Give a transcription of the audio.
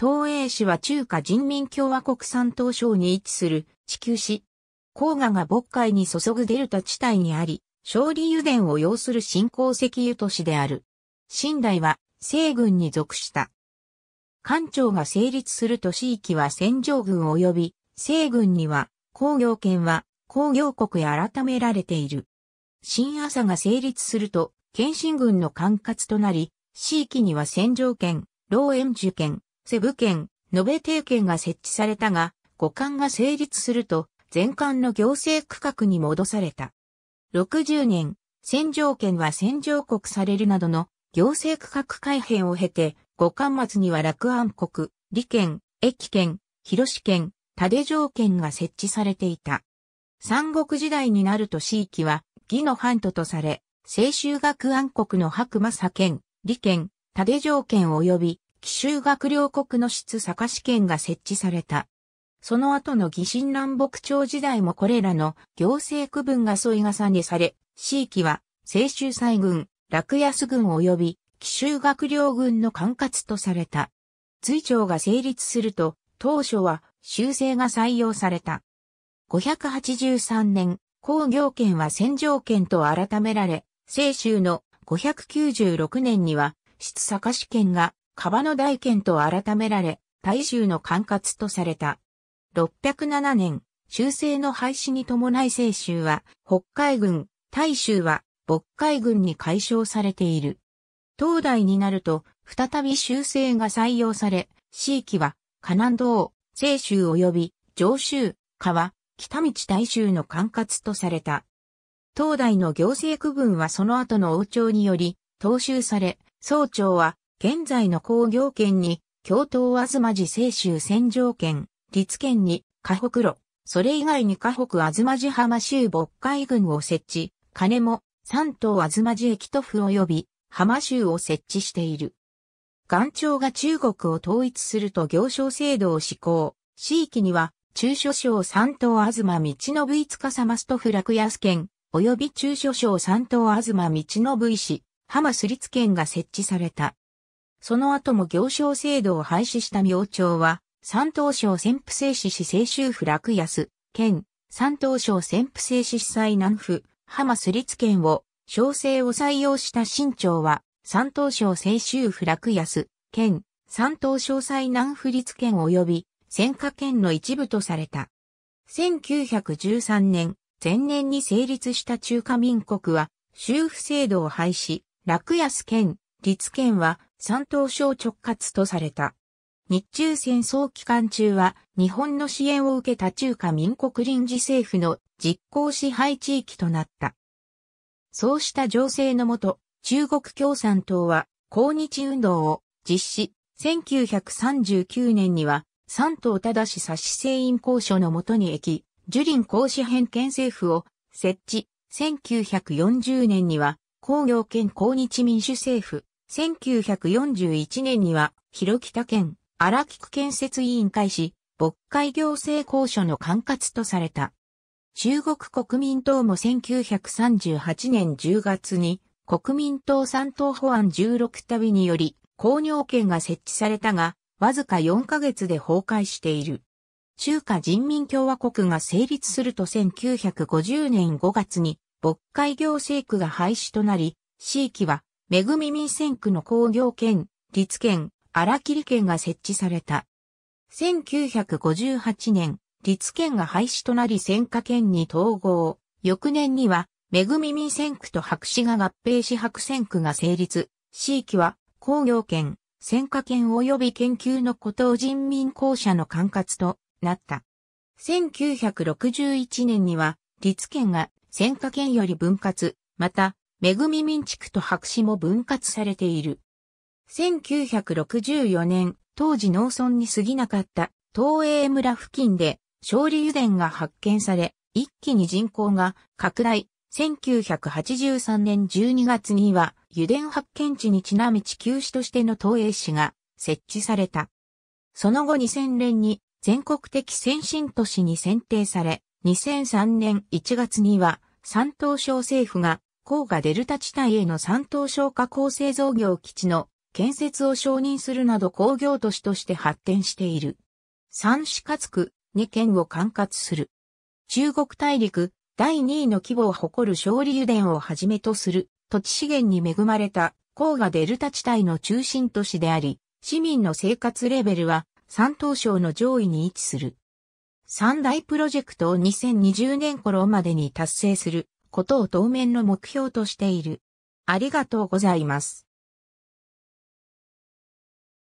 東映市は中華人民共和国山東省に位置する地球市。黄河が渤海に注ぐデルタ地帯にあり、勝利油田を要する新興石油都市である。新代は西軍に属した。官庁が成立する都市域は戦場軍及び西軍には工業圏は工業国へ改められている。新朝が成立すると、謙信軍の管轄となり、地域には戦場圏、老園受験、セブ県、延べ定県が設置されたが、五冠が成立すると、全館の行政区画に戻された。60年、戦場県は戦場国されるなどの行政区画改変を経て、五冠末には楽安国、利県、駅県、広市県、立城県が設置されていた。三国時代になると地域は、義の半島とされ、清州学安国の白馬佐県、利県、立城県及び奇襲学領国の室坂試験が設置された。その後の疑心南北朝時代もこれらの行政区分が添い重ねされ、地域は、清州西軍、楽安軍及び、奇襲学領軍の管轄とされた。追朝が成立すると、当初は修正が採用された。583年、工業圏は戦場圏と改められ、清州の596年には、出坂試験が川の大県と改められ、大衆の管轄とされた。607年、修正の廃止に伴い清州は北海軍、大衆は北海軍に解消されている。東大になると、再び修正が採用され、地域は、河南道、清州及び上州、川、北道大衆の管轄とされた。東大の行政区分はその後の王朝により、踏襲され、総長は現在の工業圏に、京都東寺清州戦場圏、立県に、河北路、それ以外に河北東寺浜州渤海軍を設置、金も、三島東寺駅と府及び、浜州を設置している。岩朝が中国を統一すると行商制度を施行、地域には、中所省三島東道信いつかさますと不落安県、及び中所省三島東道信市、浜すりつ県が設置された。その後も行商制度を廃止した明朝は、三等省潜伏制止市政州府楽安、県、三等省潜伏制止市西南府、浜ス立県を、小制を採用した新朝は、三等省政州府楽安、県、三等省西南府立県及び、戦火県の一部とされた。1913年、前年に成立した中華民国は、州府制度を廃止、楽安県、立県は、三島省直轄とされた。日中戦争期間中は日本の支援を受けた中華民国臨時政府の実行支配地域となった。そうした情勢のもと、中国共産党は抗日運動を実施、1939年には山東正差し制院公署のもとに駅、樹林公私編見政府を設置、1940年には工業兼抗日民主政府、1941年には、広北県、荒木区建設委員会市、牧会行政公所の管轄とされた。中国国民党も1938年10月に、国民党三党法案16度により、公尿権が設置されたが、わずか4ヶ月で崩壊している。中華人民共和国が成立すると1950年5月に、牧会行政区が廃止となり、地域は恵民選区の工業圏、立県、荒切県が設置された。1958年、立県が廃止となり選果県に統合。翌年には、恵民選区と白紙が合併し白選区が成立。地域は、工業圏、選果圏及び研究の古東人民公社の管轄となった。1961年には、立県が選果圏より分割、また、恵民地区と白紙も分割されている。1964年、当時農村に過ぎなかった東映村付近で勝利油田が発見され、一気に人口が拡大。1983年12月には油田発見地にちなみ地球市としての東映市が設置された。その後2000年に全国的先進都市に選定され、2003年1月には山東省政府が黄河デルタ地帯への山東消化構成造業基地の建設を承認するなど工業都市として発展している。三市つ区2県を管轄する。中国大陸第2位の規模を誇る勝利油田をはじめとする土地資源に恵まれた黄河デルタ地帯の中心都市であり、市民の生活レベルは山東省の上位に位置する。三大プロジェクトを2020年頃までに達成することを当面の目標としている。ありがとうございます。